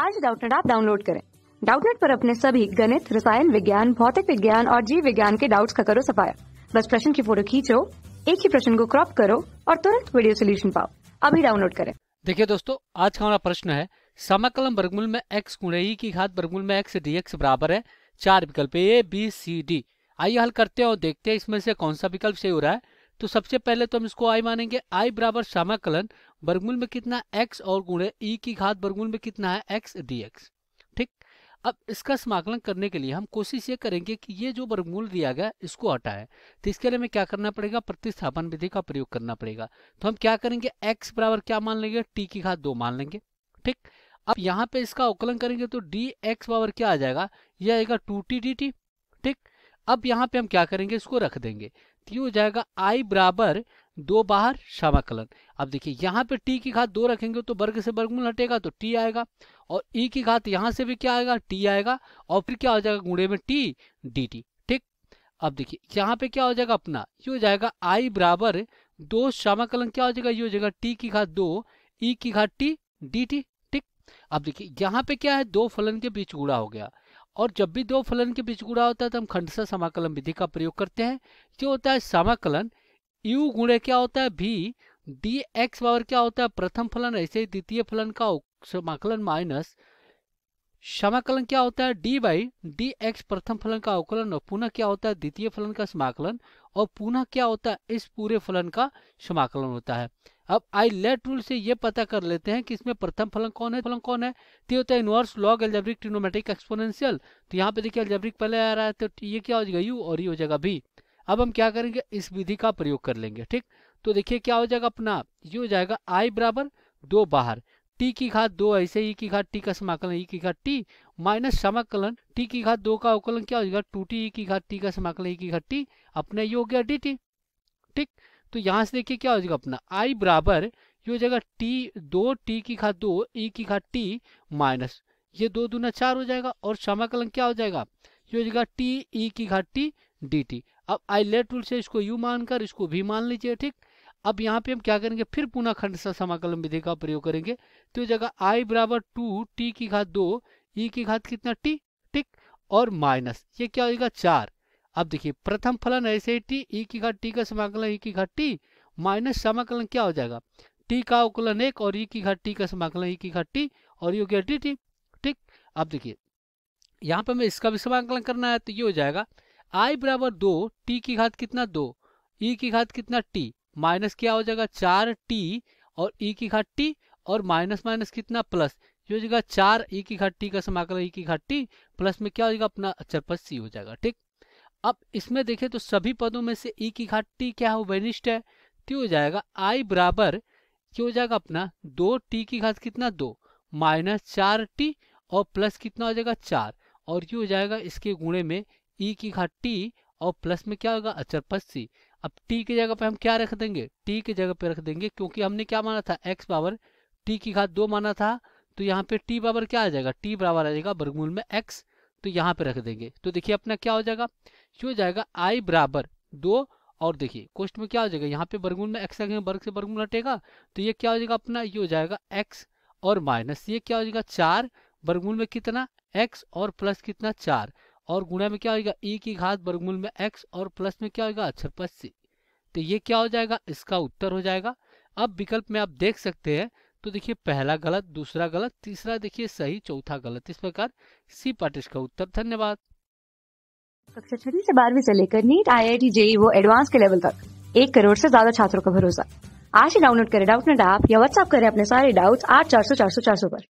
आज डाउटनेट आप डाउनलोड करें डाउटनेट पर अपने सभी गणित रसायन विज्ञान भौतिक विज्ञान और जीव विज्ञान के डाउट्स का करो सफाया बस प्रश्न की फोटो खींचो एक ही प्रश्न को क्रॉप करो और तुरंत वीडियो सोल्यूशन पाओ अभी डाउनलोड करें देखिए दोस्तों आज का हमारा प्रश्न है समाकलन वर्गमूल में एक्स गुणे ई e की घात वर्गमूल में एक्स डी एक्स बराबर है चार विकल्प ए बी सी डी आइए हल करते हैं और देखते हैं इसमें से कौन सा विकल्प सही हो रहा है तो सबसे पहले तो हम इसको आई मानेंगे आई बराबर समाकलन वर्गमूल में कितना एक्स और गुणे ई e की घात वर्गमूल में कितना है एक्स डी एक्स ठीक अब इसका समाकलन करने के लिए हम कोशिश ये करेंगे कि ये जो वर्गमूल दिया गया इसको हटाए तो इसके लिए हमें क्या करना पड़ेगा प्रतिस्थापन विधि का प्रयोग करना पड़ेगा तो हम क्या करेंगे एक्स बराबर क्या मान लेंगे टी की घात दो मान लेंगे ठीक अब यहाँ पे इसका अवकलन करेंगे तो डी एक्स बराबर क्या आ जाएगा यह आएगा टू टी डी टी ठीक अब यहाँ पे हम क्या करेंगे इसको रख देंगे तो ये हो जाएगा आई बराबर दो बाहर समाकलन अब देखिए यहाँ पे टी की घात दो रखेंगे तो वर्ग से वर्गमूल हटेगा तो टी आएगा और ई की घात यहाँ से भी क्या आएगा टी आएगा और फिर क्या हो जाएगा गुणे में टी डी टी ठीक अब देखिए यहाँ पे क्या हो जाएगा अपना ये हो जाएगा आई बराबर दो समाकलन क्या हो जाएगा ये हो जाएगा टी की घात दो ई की घात टी डी टी ठीक अब देखिए यहाँ पे क्या है दो फलन के बीच गुड़ा हो गया और जब भी दो फलन के बीच गुड़ा होता है तो हम खंडसा समाकलन विधि का प्रयोग करते हैं जो होता है समाकलन यू गुणे क्या होता है भी डी एक्स पावर क्या होता है प्रथम फलन ऐसे ही द्वितीय फलन का समाकलन माइनस समाकलन क्या होता है डी बाई डी एक्स प्रथम फलन का अवकलन और पुनः क्या होता है द्वितीय फलन का समाकलन और पुनः क्या होता है इस पूरे फलन का समाकलन होता है अब आई लेट रूल से ये पता कर लेते हैं कि इसमें प्रथम फलन कौन है फलन कौन है तो होता है inverse log algebraic trigonometric exponential तो यहाँ पे देखिए एल्जेब्रिक पहले आ रहा है तो ये क्या हो जाएगा यू और ये e हो जाएगा भी अब हम क्या करेंगे इस विधि का प्रयोग कर लेंगे ठीक तो देखिए क्या हो जाएगा अपना ये हो जाएगा आई बराबर दो बाहर टी की घात दो ऐसे ई e की घात टी का समाकलन ई e की घात टी माइनस समाकलन टी की घात दो का अवकलन क्या हो जाएगा टू टी ई e की घात टी का समाकलन ई की घात टी अपने ये हो गया डी टी ठीक तो यहाँ से देखिए क्या हो जाएगा अपना आई बराबर ये हो जाएगा टी दो टी की घात दो ई की घात टी माइनस ये दो दूना चार हो जाएगा और समाकलन क्या हो जाएगा ये हो जाएगा टी ई की घाट टी डी टी अब आई लेट टूल से इसको यू मानकर इसको भी मान लीजिए ठीक अब यहाँ पे हम क्या करेंगे फिर पुनः खंड समाकलन विधि का प्रयोग करेंगे तो जगह आई बराबर टू टी की घात दो ई e की घात कितना टी ठीक और माइनस ये क्या होगा चार अब देखिए प्रथम फलन ऐसे ही टी ई e की घाट टी का समाकलन ई e की घाट टी माइनस समाकलन क्या हो जाएगा टी का अवकलन एक और ई की घाट टी का समाकलन ई की घाट टी और ये हो गया टी टी ठीक अब देखिए यहाँ पे हमें इसका भी समाकलन करना है तो ये हो जाएगा आई बराबर दो टी की घात कितना दो ई e की घात कितना टी माइनस क्या हो जाएगा चार टी और ई e की घात टी और माइनस माइनस कितना प्लस ये हो जाएगा चार ई e की घाट टी का समाकलन ई की घाट टी प्लस में क्या हो जाएगा अपना अक्षर पद सी हो जाएगा ठीक अब इसमें देखें तो सभी पदों में से ई की घाट टी क्या हो वेनिस्ट है तो हो जाएगा आई बराबर क्या हो जाएगा अपना दो टी की घात कितना दो माइनस चार टी और प्लस कितना हो जाएगा चार और ये हो जाएगा इसके गुणे में ई e की घात टी और प्लस में क्या होगा अचर अच्छा, पस्सी अब टी की जगह पे हम क्या रख देंगे टी की जगह पे रख देंगे क्योंकि हमने क्या माना था एक्स पावर टी की घात दो माना था तो यहाँ पे टी बराबर क्या आ जाएगा टी बराबर आ जाएगा वर्गमूल में एक्स तो यहाँ पे रख देंगे तो देखिए अपना क्या हो जाएगा क्यों जाएगा आई बराबर दो और देखिए कोष्ट में क्या हो जाएगा यहाँ पे वर्गमूल में एक्स रखेंगे वर्ग से वर्गमूल हटेगा तो ये क्या हो जाएगा अपना ये हो जाएगा एक्स और माइनस ये क्या हो जाएगा चार वर्गमूल में कितना एक्स और प्लस कितना चार और गुणा में क्या होगा ई की घात वर्गमूल में एक्स और प्लस में क्या होगा अक्षर प्लस सी तो ये क्या हो जाएगा इसका उत्तर हो जाएगा अब विकल्प में आप देख सकते हैं तो देखिए पहला गलत दूसरा गलत तीसरा देखिए सही चौथा गलत इस प्रकार सी पाटिस का उत्तर धन्यवाद कक्षा छठी से बारहवीं से लेकर NEET I I T JEE वो एडवांस के लेवल तक एक करोड़ से ज्यादा छात्रों का भरोसा आज ही डाउनलोड करें डाउट नेट ऐप या व्हाट्सअप करें अपने सारे डाउट्स आठ चार सौ चार सौ चार सौ पर